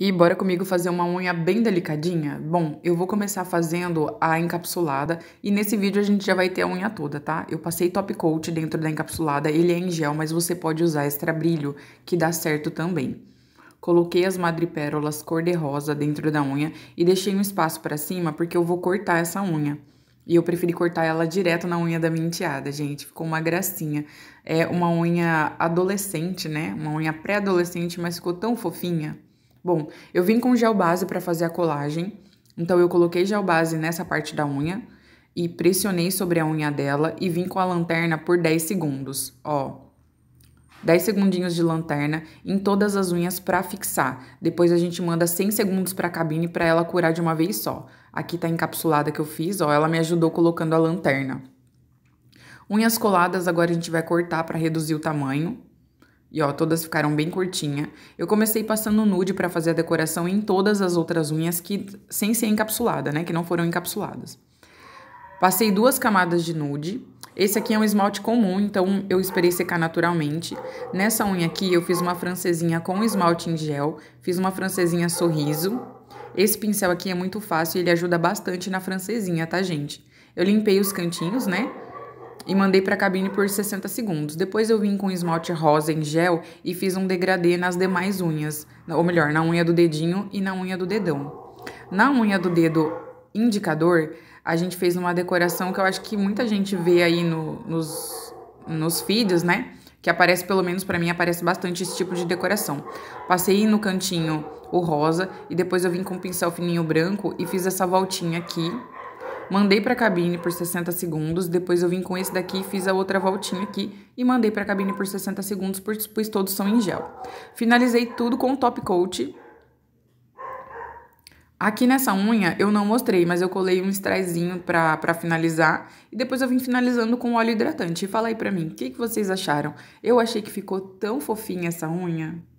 E bora comigo fazer uma unha bem delicadinha? Bom, eu vou começar fazendo a encapsulada e nesse vídeo a gente já vai ter a unha toda, tá? Eu passei top coat dentro da encapsulada, ele é em gel, mas você pode usar extra brilho, que dá certo também. Coloquei as madrepérolas cor-de-rosa dentro da unha e deixei um espaço para cima porque eu vou cortar essa unha. E eu preferi cortar ela direto na unha da minha enteada, gente. Ficou uma gracinha. É uma unha adolescente, né? Uma unha pré-adolescente, mas ficou tão fofinha. Bom, eu vim com gel base para fazer a colagem, então eu coloquei gel base nessa parte da unha e pressionei sobre a unha dela e vim com a lanterna por 10 segundos, ó. 10 segundinhos de lanterna em todas as unhas para fixar. Depois a gente manda 100 segundos para a cabine para ela curar de uma vez só. Aqui tá a encapsulada que eu fiz, ó, ela me ajudou colocando a lanterna. Unhas coladas agora a gente vai cortar para reduzir o tamanho. E ó, todas ficaram bem curtinha. Eu comecei passando nude para fazer a decoração em todas as outras unhas que sem ser encapsulada, né, que não foram encapsuladas. Passei duas camadas de nude. Esse aqui é um esmalte comum, então eu esperei secar naturalmente. Nessa unha aqui eu fiz uma francesinha com esmalte em gel, fiz uma francesinha sorriso. Esse pincel aqui é muito fácil e ele ajuda bastante na francesinha, tá, gente? Eu limpei os cantinhos, né? e mandei para a cabine por 60 segundos. Depois eu vim com esmalte rosa em gel e fiz um degradê nas demais unhas, ou melhor, na unha do dedinho e na unha do dedão. Na unha do dedo indicador, a gente fez uma decoração que eu acho que muita gente vê aí no, nos, nos vídeos, né? Que aparece, pelo menos para mim, aparece bastante esse tipo de decoração. Passei no cantinho o rosa e depois eu vim com um pincel fininho branco e fiz essa voltinha aqui Mandei para a cabine por 60 segundos, depois eu vim com esse daqui e fiz a outra voltinha aqui e mandei para a cabine por 60 segundos, pois todos são em gel. Finalizei tudo com o top coat. Aqui nessa unha eu não mostrei, mas eu colei um extraizinho pra, pra finalizar. E depois eu vim finalizando com óleo hidratante. E fala aí pra mim, o que, que vocês acharam? Eu achei que ficou tão fofinha essa unha.